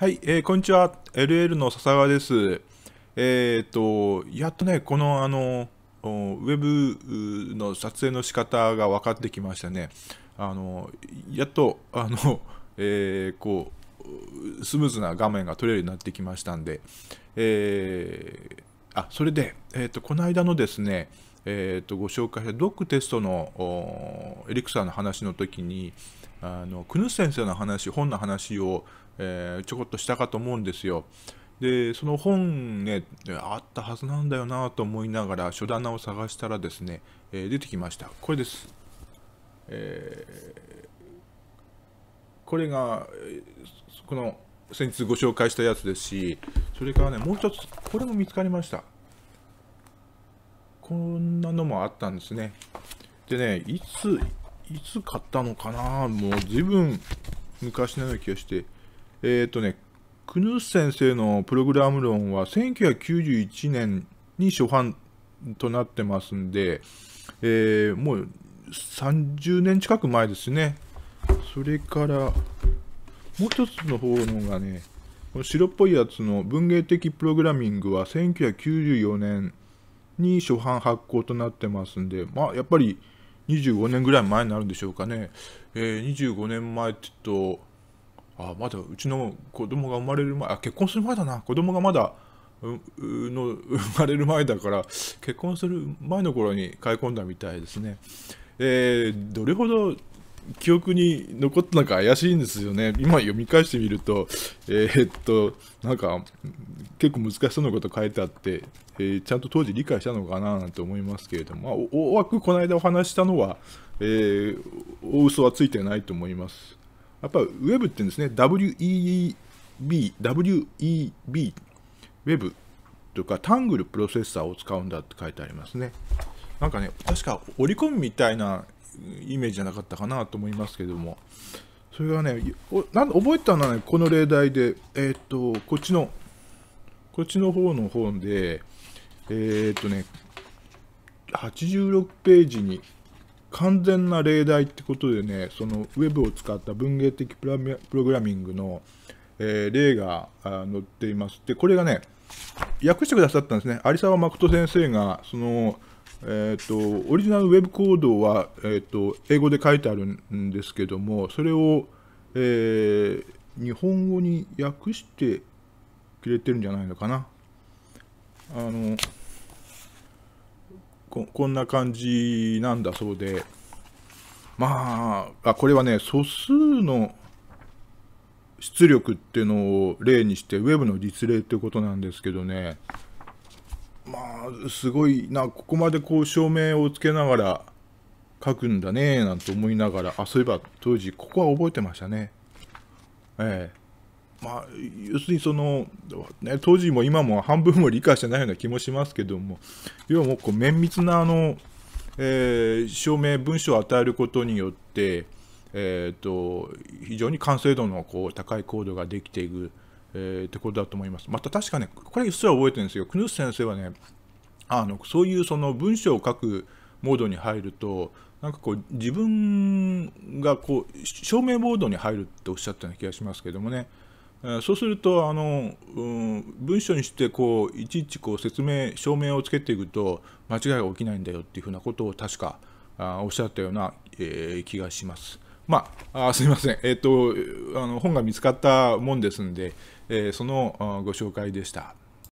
はい、えー、こんにちは。LL の笹川です。えー、っと、やっとね、この、あの、ウェブの撮影の仕方が分かってきましたね。あの、やっと、あの、えー、こう、スムーズな画面が撮れるようになってきましたんで、えー、あ、それで、えー、っと、この間のですね、えー、っと、ご紹介したドックテストのエリクサーの話の時に、あのクヌス先生の話本の話を、えー、ちょこっとしたかと思うんですよ。でその本ねあったはずなんだよなと思いながら書棚を探したらですね、えー、出てきましたこれです、えー、これがこの先日ご紹介したやつですしそれからねもう一つこれも見つかりましたこんなのもあったんですねでねいついつ買ったのかなもう随分昔のような気がして。えっ、ー、とね、クヌース先生のプログラム論は1991年に初版となってますんで、えー、もう30年近く前ですね。それから、もう一つの方のがね、この白っぽいやつの文芸的プログラミングは1994年に初版発行となってますんで、まあやっぱり25年ぐらい前になるんでしょうかね、えー、25年前って言うとあまだうちの子供が生まれる前あ結婚する前だな子供がまだの生まれる前だから結婚する前の頃に買い込んだみたいですね、えー、どれほど記憶に残ったのか怪しいんですよね今読み返してみるとえー、っとなんか結構難しそうなこと書いてあって、えー、ちゃんと当時理解したのかななんて思いますけれども、まあ、大枠この間お話したのは、えー、大嘘はついてないと思います。やっぱ Web ってうんですね、WEB、WEB、Web とかタングルプロセッサーを使うんだって書いてありますね。なんかね、確か折り込みみたいなイメージじゃなかったかなと思いますけども、それがね、なん覚えたのはね、この例題で、えっ、ー、と、こっちのこっちの方の本で、えー、っとね、86ページに完全な例題ってことでね、そのウェブを使った文芸的プログラミングの、えー、例が載っています。で、これがね、訳してくださったんですね。有沢誠先生が、その、えっ、ー、と、オリジナルウェブコードは、えっ、ー、と、英語で書いてあるんですけども、それを、えー、日本語に訳して切れてるんじゃないのかな。あのここんな感じなんだそうで、まあ、あこれはね、素数の出力っていうのを例にして、ウェブの実例っていうことなんですけどね、まあ、すごいな、ここまでこう照明をつけながら書くんだね、なんて思いながら、あ、そういえば当時、ここは覚えてましたね。ええまあ、要するにその、ね、当時も今も半分も理解してないような気もしますけども、要はもうこう綿密なあの、えー、証明、文書を与えることによって、えーと、非常に完成度のこう高いコードができていく、えー、ってことだと思います。また確かね、これ、うっすら覚えてるんですよ、クヌス先生はね、あのそういうその文章を書くモードに入ると、なんかこう自分がこう証明ボードに入るっておっしゃったような気がしますけどもね、そうするとあの、うん、文章にしてこういちいちこう説明証明をつけていくと間違いが起きないんだよっていうふうなことを確かあおっしゃったような、えー、気がします。まあ、あすみません、えーとあの、本が見つかったもんですんで、えー、そのご紹介でした。